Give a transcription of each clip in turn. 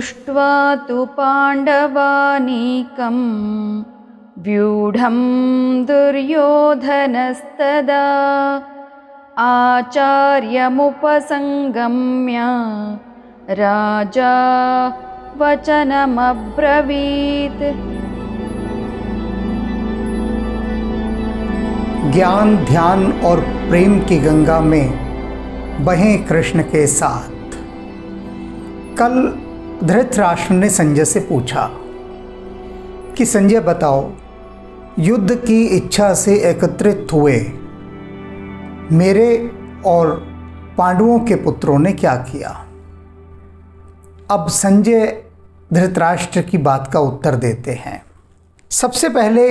दृष्ट्वा तु पाण्डवानीकं व्यूढं दुर्योधनस्तदा आचार्यमुपसङ्गम्य राजा वचनमब्रवीत् ज्ञान ध्यान और प्रेम की गंगा में बहें कृष्ण के साथ कल धृतराष्ट्र ने संजय से पूछा कि संजय बताओ युद्ध की इच्छा से एकत्रित हुए मेरे और पांडवों के पुत्रों ने क्या किया अब संजय धृतराष्ट्र की बात का उत्तर देते हैं सबसे पहले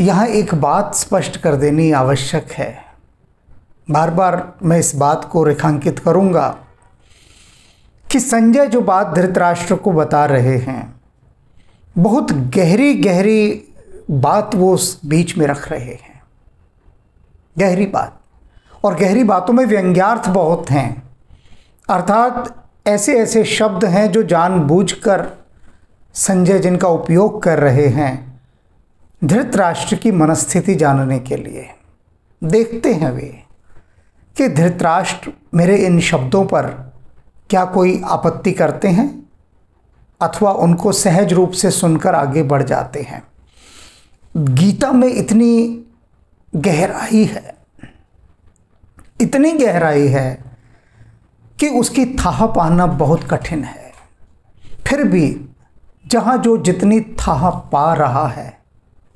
यहाँ एक बात स्पष्ट कर देनी आवश्यक है बार बार मैं इस बात को रेखांकित करूँगा कि संजय जो बात धृतराष्ट्र को बता रहे हैं बहुत गहरी गहरी बात वो उस बीच में रख रहे हैं गहरी बात और गहरी बातों में व्यंग्यार्थ बहुत हैं अर्थात ऐसे ऐसे शब्द हैं जो जानबूझकर संजय जिनका उपयोग कर रहे हैं धृतराष्ट्र की मनस्थिति जानने के लिए देखते हैं वे कि धृतराष्ट्र मेरे इन शब्दों पर क्या कोई आपत्ति करते हैं अथवा उनको सहज रूप से सुनकर आगे बढ़ जाते हैं गीता में इतनी गहराई है इतनी गहराई है कि उसकी थाह पाना बहुत कठिन है फिर भी जहाँ जो जितनी थाह पा रहा है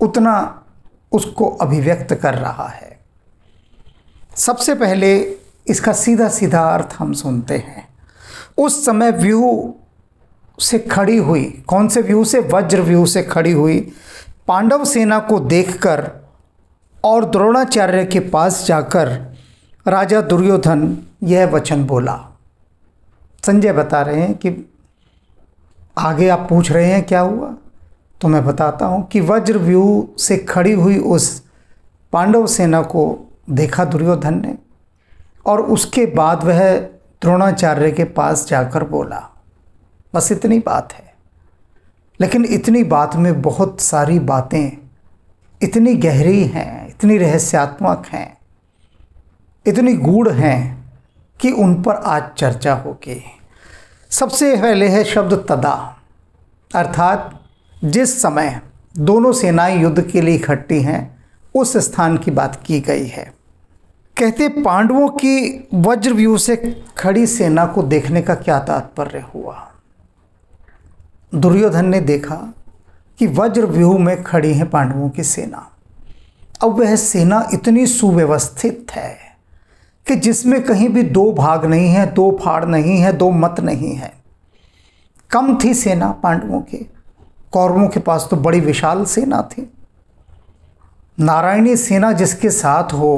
उतना उसको अभिव्यक्त कर रहा है सबसे पहले इसका सीधा सीधा अर्थ हम सुनते हैं उस समय व्यू से खड़ी हुई कौन से व्यू से वज्र व्यू से खड़ी हुई पांडव सेना को देखकर और द्रोणाचार्य के पास जाकर राजा दुर्योधन यह वचन बोला संजय बता रहे हैं कि आगे आप पूछ रहे हैं क्या हुआ तो मैं बताता हूँ कि वज्र व्यू से खड़ी हुई उस पांडव सेना को देखा दुर्योधन ने और उसके बाद वह द्रोणाचार्य के पास जाकर बोला बस इतनी बात है लेकिन इतनी बात में बहुत सारी बातें इतनी गहरी हैं इतनी रहस्यात्मक हैं इतनी गूढ़ हैं कि उन पर आज चर्चा होगी सबसे पहले है शब्द तदा अर्थात जिस समय दोनों सेनाएं युद्ध के लिए इकट्ठी हैं उस स्थान की बात की गई है कहते पांडवों की वज्रव्यूह से खड़ी सेना को देखने का क्या तात्पर्य हुआ दुर्योधन ने देखा कि वज्रव्यूह में खड़ी है पांडवों की सेना अब वह सेना इतनी सुव्यवस्थित है कि जिसमें कहीं भी दो भाग नहीं है दो फाड़ नहीं है दो मत नहीं है कम थी सेना पांडवों के कौरवों के पास तो बड़ी विशाल सेना थी नारायणी सेना जिसके साथ हो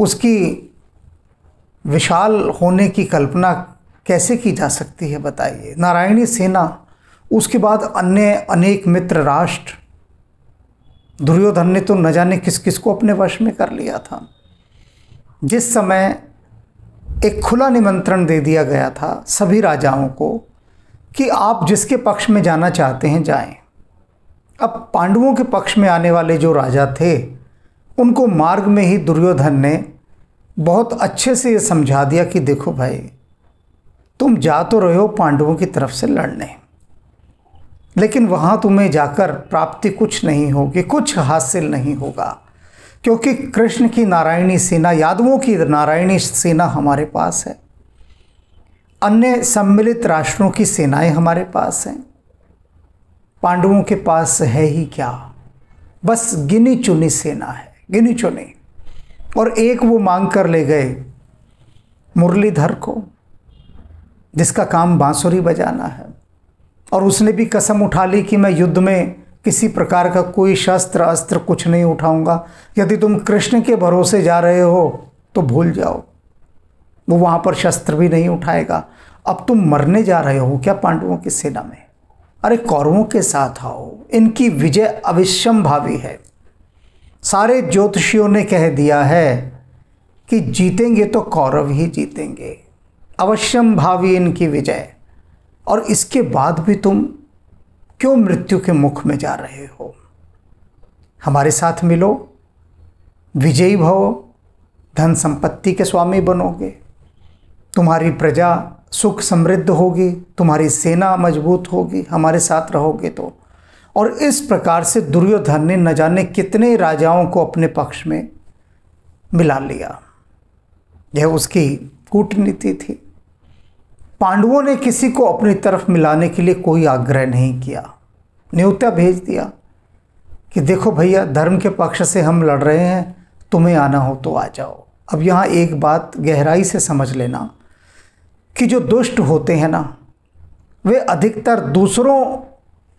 उसकी विशाल होने की कल्पना कैसे की जा सकती है बताइए नारायणी सेना उसके बाद अन्य अनेक मित्र राष्ट्र दुर्योधन ने तो न जाने किस किस को अपने वश में कर लिया था जिस समय एक खुला निमंत्रण दे दिया गया था सभी राजाओं को कि आप जिसके पक्ष में जाना चाहते हैं जाएं। अब पांडवों के पक्ष में आने वाले जो राजा थे उनको मार्ग में ही दुर्योधन ने बहुत अच्छे से ये समझा दिया कि देखो भाई तुम जा तो रहे हो पांडवों की तरफ से लड़ने लेकिन वहाँ तुम्हें जाकर प्राप्ति कुछ नहीं होगी कुछ हासिल नहीं होगा क्योंकि कृष्ण की नारायणी सेना यादवों की नारायणी सेना हमारे पास है अन्य सम्मिलित राष्ट्रों की सेनाएं हमारे पास हैं पांडवों के पास है ही क्या बस गिनी चुनी सेना है गिनी चुनी और एक वो मांग कर ले गए मुरलीधर को जिसका काम बांसुरी बजाना है और उसने भी कसम उठा ली कि मैं युद्ध में किसी प्रकार का कोई शस्त्र अस्त्र कुछ नहीं उठाऊंगा यदि तुम कृष्ण के भरोसे जा रहे हो तो भूल जाओ वो वहाँ पर शस्त्र भी नहीं उठाएगा अब तुम मरने जा रहे हो क्या पांडवों की सेना में अरे कौरवों के साथ आओ इनकी विजय अविश्यम भावी है सारे ज्योतिषियों ने कह दिया है कि जीतेंगे तो कौरव ही जीतेंगे अवश्यम भावी इनकी विजय और इसके बाद भी तुम क्यों मृत्यु के मुख में जा रहे हो हमारे साथ मिलो विजयी भव धन संपत्ति के स्वामी बनोगे तुम्हारी प्रजा सुख समृद्ध होगी तुम्हारी सेना मजबूत होगी हमारे साथ रहोगे तो और इस प्रकार से दुर्योधन ने न जाने कितने राजाओं को अपने पक्ष में मिला लिया यह उसकी कूटनीति थी पांडवों ने किसी को अपनी तरफ मिलाने के लिए कोई आग्रह नहीं किया न्योता भेज दिया कि देखो भैया धर्म के पक्ष से हम लड़ रहे हैं तुम्हें आना हो तो आ जाओ अब यहाँ एक बात गहराई से समझ लेना कि जो दुष्ट होते हैं ना वे अधिकतर दूसरों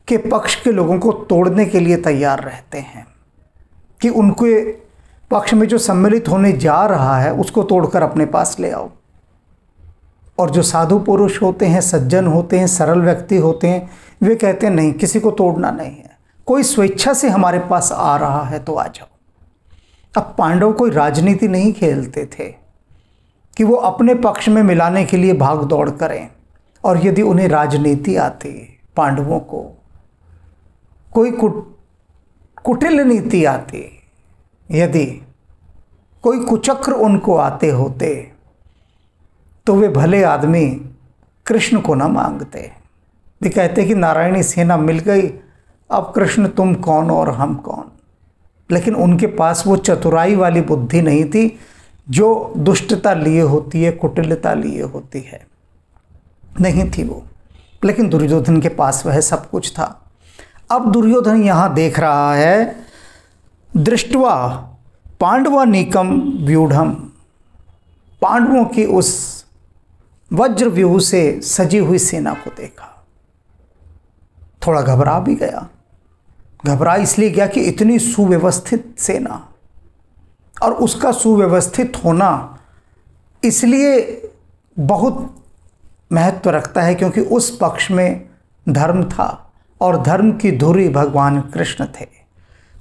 के पक्ष के लोगों को तोड़ने के लिए तैयार रहते हैं कि उनके पक्ष में जो सम्मिलित होने जा रहा है उसको तोड़कर अपने पास ले आओ और जो साधु पुरुष होते हैं सज्जन होते हैं सरल व्यक्ति होते हैं वे कहते हैं नहीं किसी को तोड़ना नहीं है कोई स्वेच्छा से हमारे पास आ रहा है तो आ जाओ अब पांडव कोई राजनीति नहीं खेलते थे कि वो अपने पक्ष में मिलाने के लिए भाग दौड़ करें और यदि उन्हें राजनीति आती पांडवों को कोई कुट कुटिल नीति आती यदि कोई कुचक्र उनको आते होते तो वे भले आदमी कृष्ण को ना मांगते वे कहते कि नारायणी सेना मिल गई अब कृष्ण तुम कौन और हम कौन लेकिन उनके पास वो चतुराई वाली बुद्धि नहीं थी जो दुष्टता लिए होती है कुटिलता लिए होती है नहीं थी वो लेकिन दुर्योधन के पास वह सब कुछ था अब दुर्योधन यहाँ देख रहा है दृष्टवा पांडवा निकम व्यूढ़ पांडवों की उस वज्र व्यूह से सजी हुई सेना को देखा थोड़ा घबरा भी गया घबरा इसलिए गया कि इतनी सुव्यवस्थित सेना और उसका सुव्यवस्थित होना इसलिए बहुत महत्व रखता है क्योंकि उस पक्ष में धर्म था और धर्म की धुरी भगवान कृष्ण थे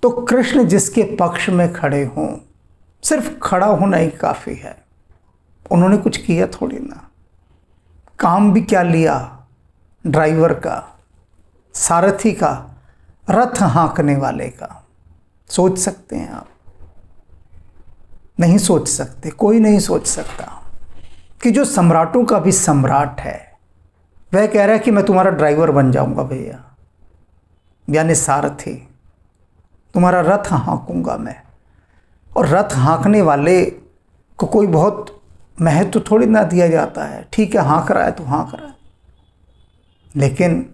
तो कृष्ण जिसके पक्ष में खड़े हों सिर्फ खड़ा होना ही काफ़ी है उन्होंने कुछ किया थोड़ी ना काम भी क्या लिया ड्राइवर का सारथी का रथ हाँकने वाले का सोच सकते हैं आप नहीं सोच सकते कोई नहीं सोच सकता कि जो सम्राटों का भी सम्राट है वह कह रहा है कि मैं तुम्हारा ड्राइवर बन जाऊंगा भैया यानी सारथी तुम्हारा रथ हाँकूँगा मैं और रथ हाँकने वाले को कोई बहुत महत्व थोड़ी ना दिया जाता है ठीक है हाँक रहा है तो हाँक रहा है लेकिन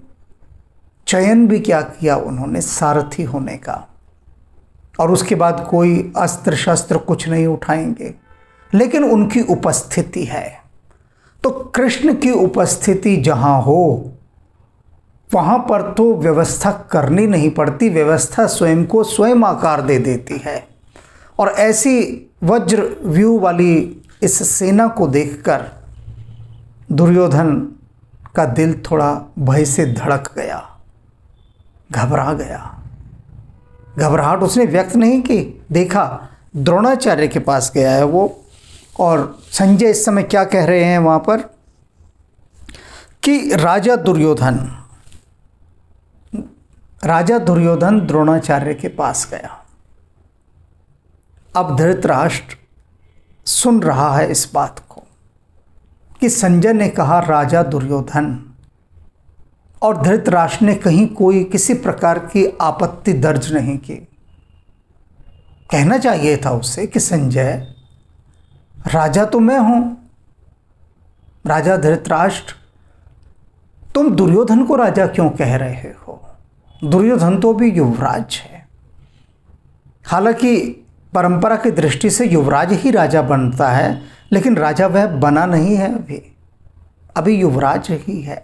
चयन भी क्या किया उन्होंने सारथी होने का और उसके बाद कोई अस्त्र शस्त्र कुछ नहीं उठाएंगे लेकिन उनकी उपस्थिति है तो कृष्ण की उपस्थिति जहाँ हो वहाँ पर तो व्यवस्था करनी नहीं पड़ती व्यवस्था स्वयं को स्वयं आकार दे देती है और ऐसी वज्र व्यू वाली इस सेना को देखकर दुर्योधन का दिल थोड़ा भय से धड़क गया घबरा गया घबराहट उसने व्यक्त नहीं की देखा द्रोणाचार्य के पास गया है वो और संजय इस समय क्या कह रहे हैं वहाँ पर कि राजा दुर्योधन राजा दुर्योधन द्रोणाचार्य के पास गया अब धृतराष्ट्र सुन रहा है इस बात को कि संजय ने कहा राजा दुर्योधन और धृतराष्ट्र ने कहीं कोई किसी प्रकार की आपत्ति दर्ज नहीं की कहना चाहिए था उसे कि संजय राजा तो मैं हूं राजा धृतराष्ट्र तुम दुर्योधन को राजा क्यों कह रहे हो दुर्योधन तो भी युवराज है हालांकि परंपरा की दृष्टि से युवराज ही राजा बनता है लेकिन राजा वह बना नहीं है अभी अभी युवराज ही है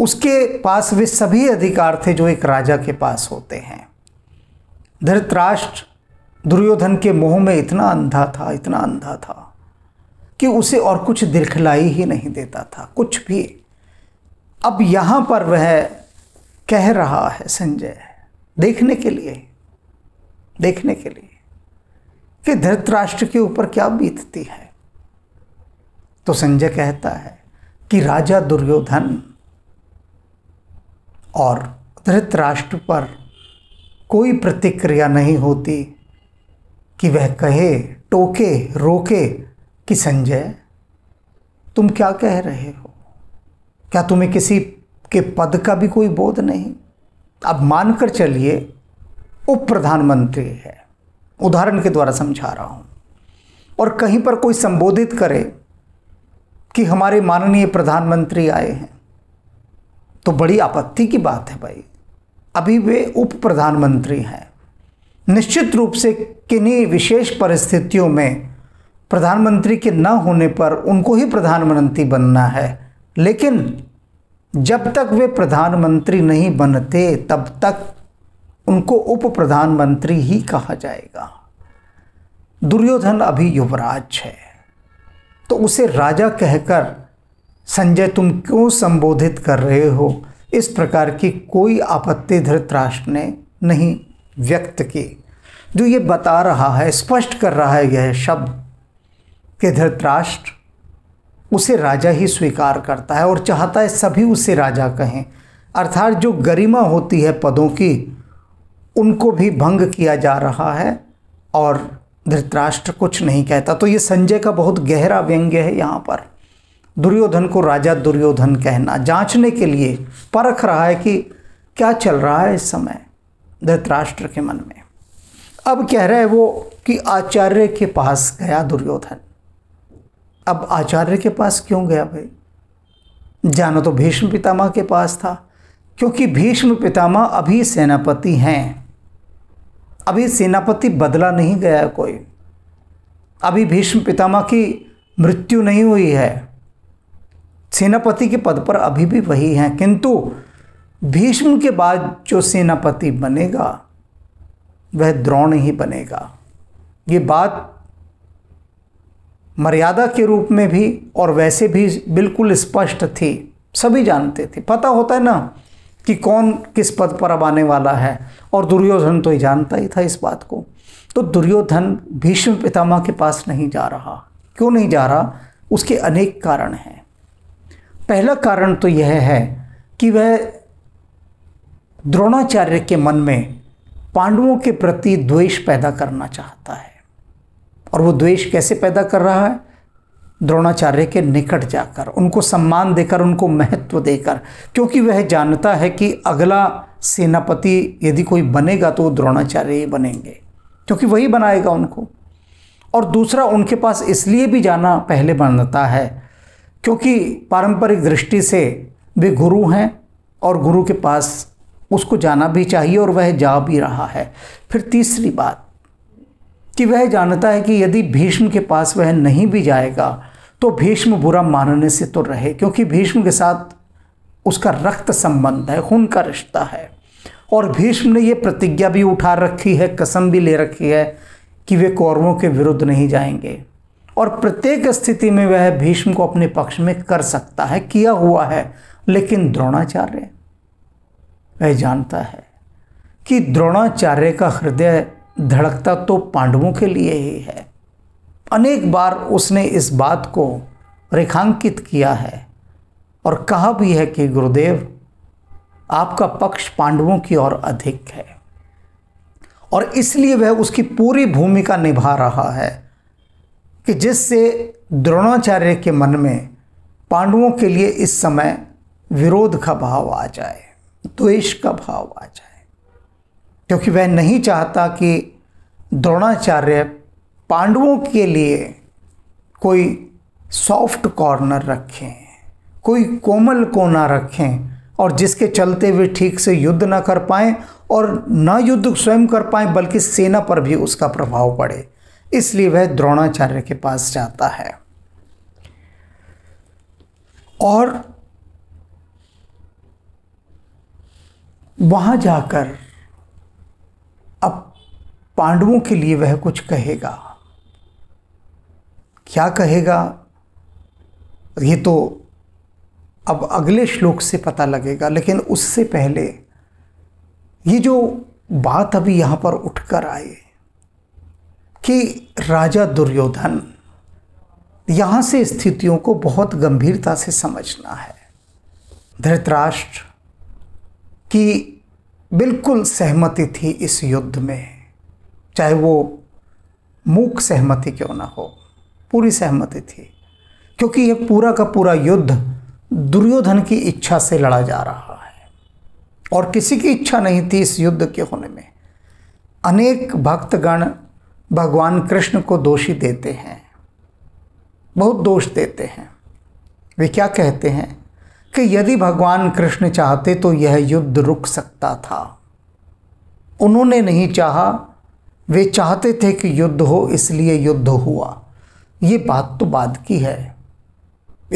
उसके पास वे सभी अधिकार थे जो एक राजा के पास होते हैं धृतराष्ट्र दुर्योधन के मोह में इतना अंधा था इतना अंधा था कि उसे और कुछ दिखलाई ही नहीं देता था कुछ भी अब यहाँ पर वह कह रहा है संजय देखने के लिए देखने के लिए कि धृतराष्ट्र के ऊपर क्या बीतती है तो संजय कहता है कि राजा दुर्योधन और धृतराष्ट्र पर कोई प्रतिक्रिया नहीं होती कि वह कहे टोके रोके कि संजय तुम क्या कह रहे हो क्या तुम्हें किसी के पद का भी कोई बोध नहीं अब मानकर चलिए उप प्रधानमंत्री है उदाहरण के द्वारा समझा रहा हूँ और कहीं पर कोई संबोधित करे कि हमारे माननीय प्रधानमंत्री आए हैं तो बड़ी आपत्ति की बात है भाई अभी वे उप प्रधानमंत्री हैं निश्चित रूप से किन्हीं विशेष परिस्थितियों में प्रधानमंत्री के न होने पर उनको ही प्रधानमंत्री बनना है लेकिन जब तक वे प्रधानमंत्री नहीं बनते तब तक उनको उप प्रधानमंत्री ही कहा जाएगा दुर्योधन अभी युवराज है तो उसे राजा कहकर संजय तुम क्यों संबोधित कर रहे हो इस प्रकार की कोई आपत्ति धृतराष्ट्र ने नहीं व्यक्त की जो ये बता रहा है स्पष्ट कर रहा है यह शब्द कि धृतराष्ट्र उसे राजा ही स्वीकार करता है और चाहता है सभी उसे राजा कहें अर्थात जो गरिमा होती है पदों की उनको भी भंग किया जा रहा है और धृतराष्ट्र कुछ नहीं कहता तो ये संजय का बहुत गहरा व्यंग्य है यहाँ पर दुर्योधन को राजा दुर्योधन कहना जांचने के लिए परख रहा है कि क्या चल रहा है इस समय धृतराष्ट्र के मन में अब कह रहे वो कि आचार्य के पास गया दुर्योधन अब आचार्य के पास क्यों गया भाई जाना तो भीष्म पितामह के पास था क्योंकि भीष्म पितामह अभी सेनापति हैं अभी सेनापति बदला नहीं गया कोई अभी भीष्म पितामह की मृत्यु नहीं हुई है सेनापति के पद पर अभी भी वही हैं किंतु भीष्म के बाद जो सेनापति बनेगा वह द्रोण ही बनेगा ये बात मर्यादा के रूप में भी और वैसे भी बिल्कुल स्पष्ट थी सभी जानते थे पता होता है ना कि कौन किस पद पर अब आने वाला है और दुर्योधन तो ही जानता ही था इस बात को तो दुर्योधन भीष्म पितामह के पास नहीं जा रहा क्यों नहीं जा रहा उसके अनेक कारण हैं पहला कारण तो यह है कि वह द्रोणाचार्य के मन में पांडवों के प्रति द्वेष पैदा करना चाहता है और वो द्वेष कैसे पैदा कर रहा है द्रोणाचार्य के निकट जाकर उनको सम्मान देकर उनको महत्व देकर क्योंकि वह जानता है कि अगला सेनापति यदि कोई बनेगा तो द्रोणाचार्य ही बनेंगे क्योंकि वही बनाएगा उनको और दूसरा उनके पास इसलिए भी जाना पहले बनता है क्योंकि पारंपरिक दृष्टि से वे गुरु हैं और गुरु के पास उसको जाना भी चाहिए और वह जा भी रहा है फिर तीसरी बात कि वह जानता है कि यदि भीष्म के पास वह नहीं भी जाएगा तो भीष्म बुरा मानने से तो रहे क्योंकि भीष्म के साथ उसका रक्त संबंध है खून का रिश्ता है और भीष्म ने यह प्रतिज्ञा भी उठा रखी है कसम भी ले रखी है कि वे कौरवों के विरुद्ध नहीं जाएंगे और प्रत्येक स्थिति में वह भीष्म को अपने पक्ष में कर सकता है किया हुआ है लेकिन द्रोणाचार्य वह जानता है कि द्रोणाचार्य का हृदय धड़कता तो पांडवों के लिए ही है अनेक बार उसने इस बात को रेखांकित किया है और कहा भी है कि गुरुदेव आपका पक्ष पांडवों की ओर अधिक है और इसलिए वह उसकी पूरी भूमिका निभा रहा है कि जिससे द्रोणाचार्य के मन में पांडवों के लिए इस समय विरोध का भाव आ जाए द्वेष का भाव आ जाए क्योंकि वह नहीं चाहता कि द्रोणाचार्य पांडवों के लिए कोई सॉफ्ट कॉर्नर रखें कोई कोमल कोना रखें और जिसके चलते वे ठीक से युद्ध न कर पाए और न युद्ध स्वयं कर पाए बल्कि सेना पर भी उसका प्रभाव पड़े इसलिए वह द्रोणाचार्य के पास जाता है और वहाँ जाकर पांडवों के लिए वह कुछ कहेगा क्या कहेगा ये तो अब अगले श्लोक से पता लगेगा लेकिन उससे पहले ये जो बात अभी यहाँ पर उठकर आई कि राजा दुर्योधन यहाँ से स्थितियों को बहुत गंभीरता से समझना है धृतराष्ट्र की बिल्कुल सहमति थी इस युद्ध में चाहे वो मूक सहमति क्यों ना हो पूरी सहमति थी क्योंकि ये पूरा का पूरा युद्ध दुर्योधन की इच्छा से लड़ा जा रहा है और किसी की इच्छा नहीं थी इस युद्ध के होने में अनेक भक्तगण भगवान कृष्ण को दोषी देते हैं बहुत दोष देते हैं वे क्या कहते हैं कि यदि भगवान कृष्ण चाहते तो यह युद्ध रुक सकता था उन्होंने नहीं चाहा वे चाहते थे कि युद्ध हो इसलिए युद्ध हुआ ये बात तो बाद की है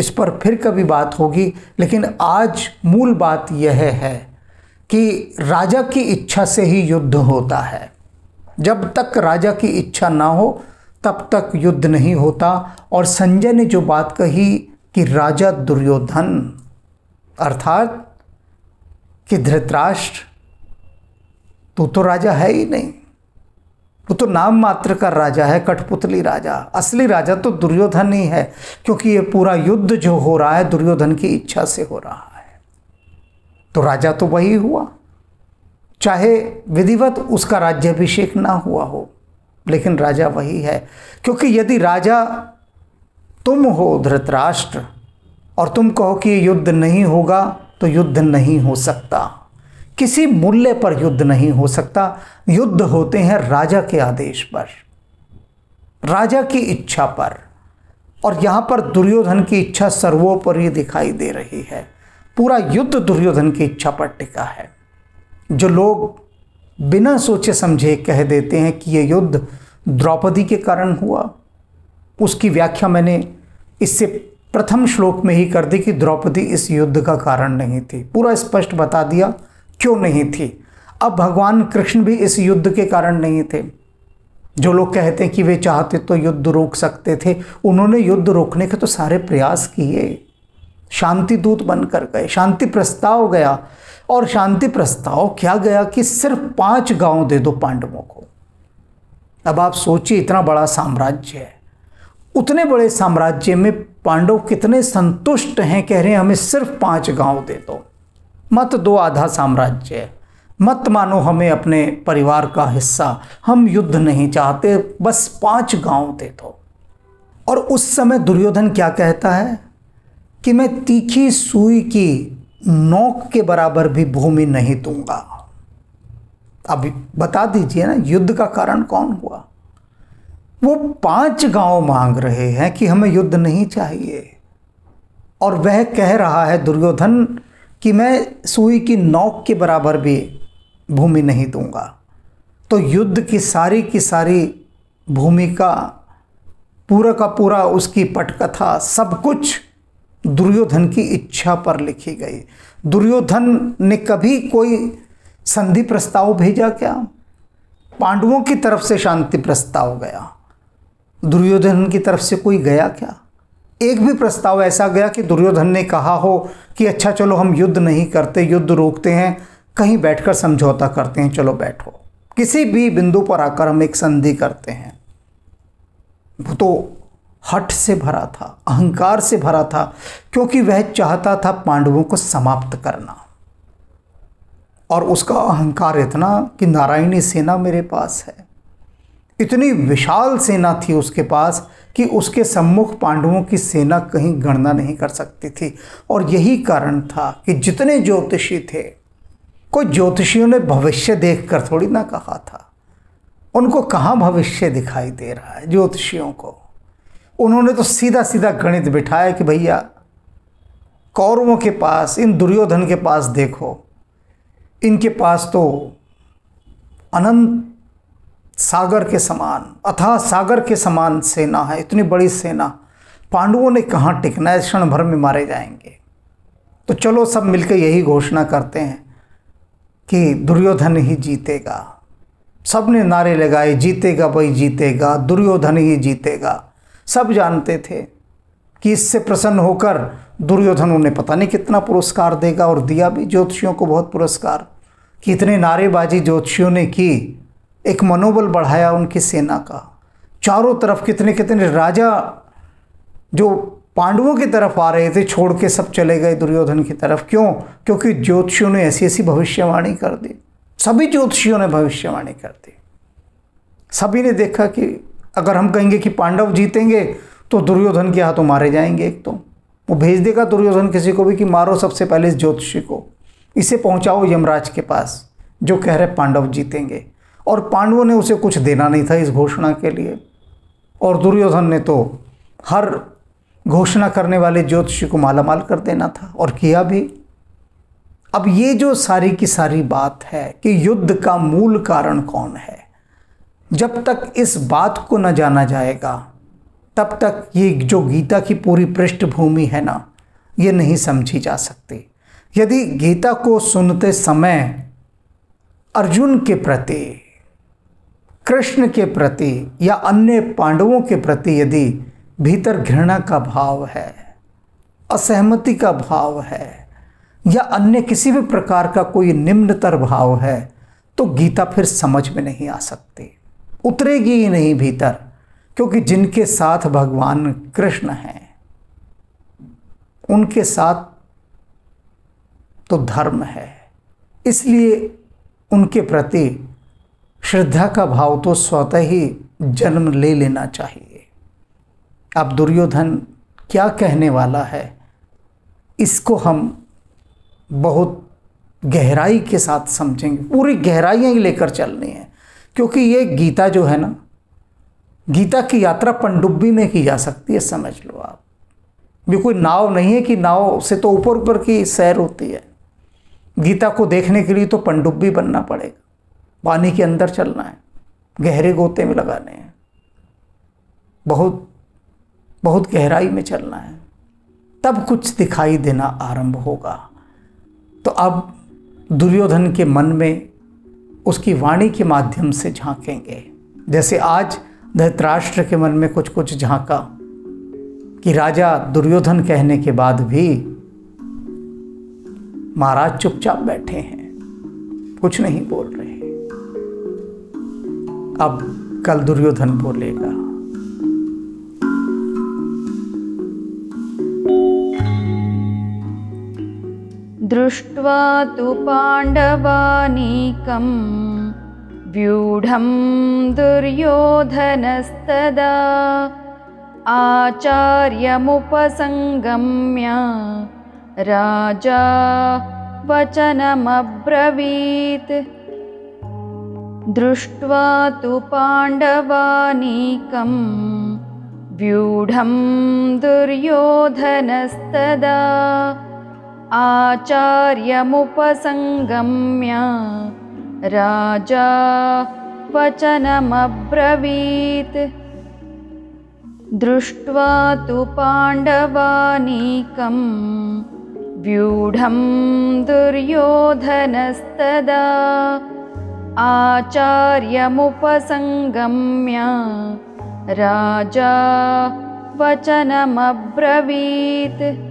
इस पर फिर कभी बात होगी लेकिन आज मूल बात यह है कि राजा की इच्छा से ही युद्ध होता है जब तक राजा की इच्छा ना हो तब तक युद्ध नहीं होता और संजय ने जो बात कही कि राजा दुर्योधन अर्थात कि धृतराष्ट्र तू तो राजा है ही नहीं वो तो नाम मात्र का राजा है कठपुतली राजा असली राजा तो दुर्योधन ही है क्योंकि ये पूरा युद्ध जो हो रहा है दुर्योधन की इच्छा से हो रहा है तो राजा तो वही हुआ चाहे विधिवत उसका राज्याभिषेक ना हुआ हो लेकिन राजा वही है क्योंकि यदि राजा तुम हो धृतराष्ट्र और तुम कहो कि युद्ध नहीं होगा तो युद्ध नहीं हो सकता किसी मूल्य पर युद्ध नहीं हो सकता युद्ध होते हैं राजा के आदेश पर राजा की इच्छा पर और यहाँ पर दुर्योधन की इच्छा सर्वोपरि दिखाई दे रही है पूरा युद्ध दुर्योधन की इच्छा पर टिका है जो लोग बिना सोचे समझे कह देते हैं कि ये युद्ध द्रौपदी के कारण हुआ उसकी व्याख्या मैंने इससे प्रथम श्लोक में ही कर दी कि द्रौपदी इस युद्ध का कारण नहीं थी पूरा स्पष्ट बता दिया क्यों नहीं थी अब भगवान कृष्ण भी इस युद्ध के कारण नहीं थे जो लोग कहते हैं कि वे चाहते तो युद्ध रोक सकते थे उन्होंने युद्ध रोकने के तो सारे प्रयास किए शांति दूत बनकर गए शांति प्रस्ताव गया और शांति प्रस्ताव क्या गया कि सिर्फ पांच गांव दे दो पांडवों को अब आप सोचिए इतना बड़ा साम्राज्य है उतने बड़े साम्राज्य में पांडव कितने संतुष्ट हैं कह रहे हैं हमें सिर्फ पांच गांव दे दो मत दो आधा साम्राज्य मत मानो हमें अपने परिवार का हिस्सा हम युद्ध नहीं चाहते बस पांच गांव दे दो तो। और उस समय दुर्योधन क्या कहता है कि मैं तीखी सुई की नोक के बराबर भी भूमि नहीं दूंगा अब बता दीजिए ना युद्ध का कारण कौन हुआ वो पांच गांव मांग रहे हैं कि हमें युद्ध नहीं चाहिए और वह कह रहा है दुर्योधन कि मैं सुई की नोक के बराबर भी भूमि नहीं दूंगा तो युद्ध की सारी की सारी भूमिका पूरा का पूरा उसकी पटकथा सब कुछ दुर्योधन की इच्छा पर लिखी गई दुर्योधन ने कभी कोई संधि प्रस्ताव भेजा क्या पांडवों की तरफ से शांति प्रस्ताव गया दुर्योधन की तरफ से कोई गया क्या एक भी प्रस्ताव ऐसा गया कि दुर्योधन ने कहा हो कि अच्छा चलो हम युद्ध नहीं करते युद्ध रोकते हैं कहीं बैठकर समझौता करते हैं चलो बैठो किसी भी बिंदु पर आकर हम एक संधि करते हैं वो तो हट से भरा था अहंकार से भरा था क्योंकि वह चाहता था पांडवों को समाप्त करना और उसका अहंकार इतना कि नारायणी सेना मेरे पास है इतनी विशाल सेना थी उसके पास कि उसके सम्मुख पांडवों की सेना कहीं गणना नहीं कर सकती थी और यही कारण था कि जितने ज्योतिषी थे कोई ज्योतिषियों ने भविष्य देखकर थोड़ी ना कहा था उनको कहाँ भविष्य दिखाई दे रहा है ज्योतिषियों को उन्होंने तो सीधा सीधा गणित बिठाया कि भैया कौरवों के पास इन दुर्योधन के पास देखो इनके पास तो अनंत सागर के समान अथा सागर के समान सेना है इतनी बड़ी सेना पांडवों ने कहाँ टिकना है क्षण भर में मारे जाएंगे तो चलो सब मिलकर यही घोषणा करते हैं कि दुर्योधन ही जीतेगा सब ने नारे लगाए जीतेगा भाई जीतेगा दुर्योधन ही जीतेगा सब जानते थे कि इससे प्रसन्न होकर दुर्योधन उन्हें पता नहीं कितना पुरस्कार देगा और दिया भी ज्योतिषियों को बहुत पुरस्कार कि इतने नारेबाजी ज्योतिषियों ने की एक मनोबल बढ़ाया उनकी सेना का चारों तरफ कितने कितने राजा जो पांडवों की तरफ आ रहे थे छोड़ के सब चले गए दुर्योधन की तरफ क्यों क्योंकि ज्योतिषियों ने ऐसी ऐसी भविष्यवाणी कर दी सभी ज्योतिषियों ने भविष्यवाणी कर दी सभी ने देखा कि अगर हम कहेंगे कि पांडव जीतेंगे तो दुर्योधन के हाथों मारे जाएंगे एक तो वो भेज देगा दुर्योधन किसी को भी कि मारो सबसे पहले इस ज्योतिषी को इसे पहुंचाओ यमराज के पास जो कह रहे पांडव जीतेंगे और पांडवों ने उसे कुछ देना नहीं था इस घोषणा के लिए और दुर्योधन ने तो हर घोषणा करने वाले ज्योतिषी को मालामाल कर देना था और किया भी अब ये जो सारी की सारी बात है कि युद्ध का मूल कारण कौन है जब तक इस बात को न जाना जाएगा तब तक ये जो गीता की पूरी पृष्ठभूमि है ना ये नहीं समझी जा सकती यदि गीता को सुनते समय अर्जुन के प्रति कृष्ण के प्रति या अन्य पांडवों के प्रति यदि भीतर घृणा का भाव है असहमति का भाव है या अन्य किसी भी प्रकार का कोई निम्नतर भाव है तो गीता फिर समझ में नहीं आ सकती उतरेगी ही नहीं भीतर क्योंकि जिनके साथ भगवान कृष्ण हैं उनके साथ तो धर्म है इसलिए उनके प्रति श्रद्धा का भाव तो स्वतः ही जन्म ले लेना चाहिए अब दुर्योधन क्या कहने वाला है इसको हम बहुत गहराई के साथ समझेंगे पूरी गहराइयाँ ही लेकर चलनी है क्योंकि ये गीता जो है ना गीता की यात्रा पनडुब्बी में की जा सकती है समझ लो आप भी कोई नाव नहीं है कि नाव से तो ऊपर ऊपर की सैर होती है गीता को देखने के लिए तो पनडुब्बी बनना पड़ेगा पानी के अंदर चलना है गहरे गोते में लगाने हैं बहुत बहुत गहराई में चलना है तब कुछ दिखाई देना आरंभ होगा तो अब दुर्योधन के मन में उसकी वाणी के माध्यम से झांकेंगे जैसे आज धृतराष्ट्र के मन में कुछ कुछ झांका कि राजा दुर्योधन कहने के बाद भी महाराज चुपचाप बैठे हैं कुछ नहीं बोल रहे अब कल दुर्योधन बोलेगा दृष्ट्वा तु पाण्डवानीकं व्यूढं दुर्योधनस्तदा आचार्यमुपसङ्गम्य राजा वचनमब्रवीत् दृष्ट्वा तु पाण्डवानीकं व्यूढं दुर्योधनस्तदा आचार्यमुपसङ्गम्य राजा वचनमब्रवीत् दृष्ट्वा तु पाण्डवानीकं व्यूढं दुर्योधनस्तदा आचार्यमुपसंगम्य राजा वचनमब्रवीत्